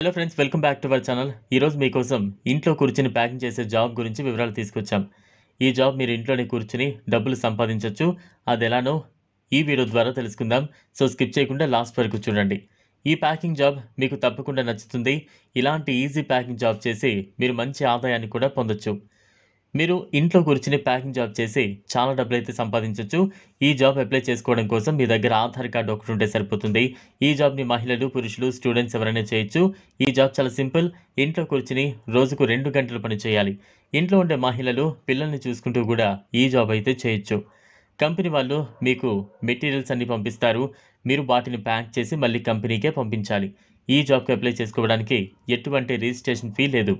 hello friends welcome back to our channel ఈరోజు మీకోసం ఇంట్లో కూర్చుని ప్యాకింగ్ చేసే జాబ్ గురించి వివరాలు తీసుకొచ్చాం ఈ జాబ్ మీరు ఇంట్లోనే కూర్చుని డబ్బులు సంపాదించవచ్చు అది ఎలానో ఈ వీడియో ద్వారా తెలుసుకుందాం సో స్కిప్ చేయకుండా లాస్ట్ వరకు చూడండి ఈ ప్యాకింగ్ జాబ్ మీకు తప్పకుండా నచ్చుతుంది ఇలాంటి ఈజీ ప్యాకింగ్ జాబ్ చేసి మీరు మంచి ఆదాయాన్ని కూడా పొందొచ్చు మీరు ఇంట్లో కూర్చుని ప్యాకింగ్ జాబ్ చేసి చాలా డబ్బులు అయితే సంపాదించవచ్చు ఈ జాబ్ అప్లై చేసుకోవడం కోసం మీ దగ్గర ఆధార్ కార్డు ఒకటి ఉంటే సరిపోతుంది ఈ జాబ్ని మహిళలు పురుషులు స్టూడెంట్స్ ఎవరైనా చేయొచ్చు ఈ జాబ్ చాలా సింపుల్ ఇంట్లో కూర్చుని రోజుకు రెండు గంటలు పని చేయాలి ఇంట్లో ఉండే మహిళలు పిల్లల్ని చూసుకుంటూ కూడా ఈ జాబ్ అయితే చేయొచ్చు కంపెనీ వాళ్ళు మీకు మెటీరియల్స్ అన్ని పంపిస్తారు మీరు వాటిని ప్యాక్ చేసి మళ్ళీ కంపెనీకే పంపించాలి ఈ జాబ్కి అప్లై చేసుకోవడానికి ఎటువంటి రిజిస్ట్రేషన్ ఫీ లేదు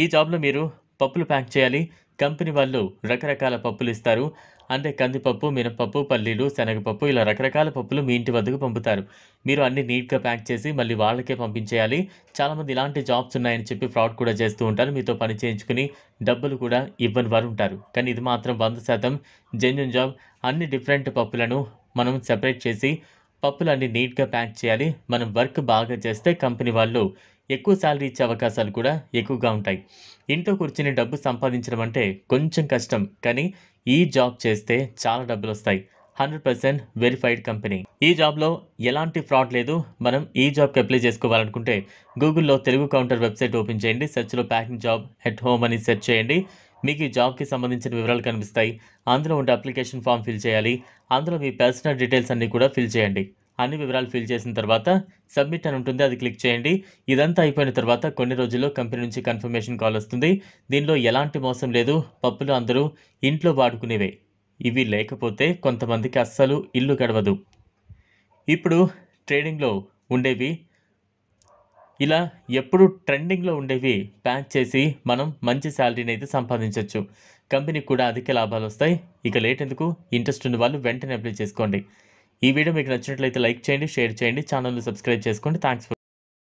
ఈ జాబ్లో మీరు పప్పులు ప్యాక్ చేయాలి కంపెనీ వాళ్ళు రకరకాల పప్పులు ఇస్తారు అంటే కందిపప్పు మినపప్పు పల్లీలు శనగపప్పు ఇలా రకరకాల పప్పులు మీ ఇంటి వద్దకు పంపుతారు మీరు అన్ని నీట్గా ప్యాక్ చేసి మళ్ళీ వాళ్ళకే పంపించేయాలి చాలామంది ఇలాంటి జాబ్స్ ఉన్నాయని చెప్పి ఫ్రాడ్ కూడా చేస్తూ ఉంటారు మీతో పని చేయించుకుని డబ్బులు కూడా ఇవ్వని వారు ఉంటారు కానీ ఇది మాత్రం వంద శాతం జెన్యున్ జాబ్ అన్ని డిఫరెంట్ పప్పులను మనం సెపరేట్ చేసి పప్పులన్నీ నీట్గా ప్యాక్ చేయాలి మనం వర్క్ బాగా చేస్తే కంపెనీ వాళ్ళు ఎక్కువ శాలరీ ఇచ్చే అవకాశాలు కూడా ఎక్కువగా ఉంటాయి ఇంట్లో కూర్చుని డబ్బు సంపాదించడం అంటే కొంచెం కష్టం కానీ ఈ జాబ్ చేస్తే చాలా డబ్బులు వస్తాయి హండ్రెడ్ పర్సెంట్ వెరిఫైడ్ కంపెనీ ఈ జాబ్లో ఎలాంటి ఫ్రాడ్ లేదు మనం ఈ జాబ్కి అప్లై చేసుకోవాలనుకుంటే గూగుల్లో తెలుగు కౌంటర్ వెబ్సైట్ ఓపెన్ చేయండి సెర్చ్లో ప్యాకింగ్ జాబ్ ఎట్ హోమ్ అని సెర్చ్ చేయండి మీకు ఈ జాబ్కి సంబంధించిన వివరాలు కనిపిస్తాయి అందులో ఉండే అప్లికేషన్ ఫామ్ ఫిల్ చేయాలి అందులో మీ పర్సనల్ డీటెయిల్స్ అన్నీ కూడా ఫిల్ చేయండి అన్ని వివరాలు ఫిల్ చేసిన తర్వాత సబ్మిట్ అని ఉంటుంది అది క్లిక్ చేయండి ఇదంతా అయిపోయిన తర్వాత కొన్ని రోజుల్లో కంపెనీ నుంచి కన్ఫర్మేషన్ కాల్ వస్తుంది దీనిలో ఎలాంటి మోసం లేదు పప్పులు అందరూ ఇంట్లో వాడుకునేవే ఇవి లేకపోతే కొంతమందికి అస్సలు ఇల్లు గడవదు ఇప్పుడు ట్రేడింగ్లో ఉండేవి ఇలా ఎప్పుడు ట్రెండింగ్లో ఉండేవి ప్యాక్ చేసి మనం మంచి శాలరీని అయితే సంపాదించవచ్చు కంపెనీకి కూడా అధిక లాభాలు వస్తాయి ఇక లేట్ ఎందుకు ఇంట్రెస్ట్ ఉన్న వాళ్ళు వెంటనే అప్లై చేసుకోండి ఈ వీడియో మీకు నచ్చినట్లయితే లైక్ చేయండి షేర్ చేయండి ఛానల్ని సబ్స్క్రైబ్ చేసుకోండి థ్యాంక్స్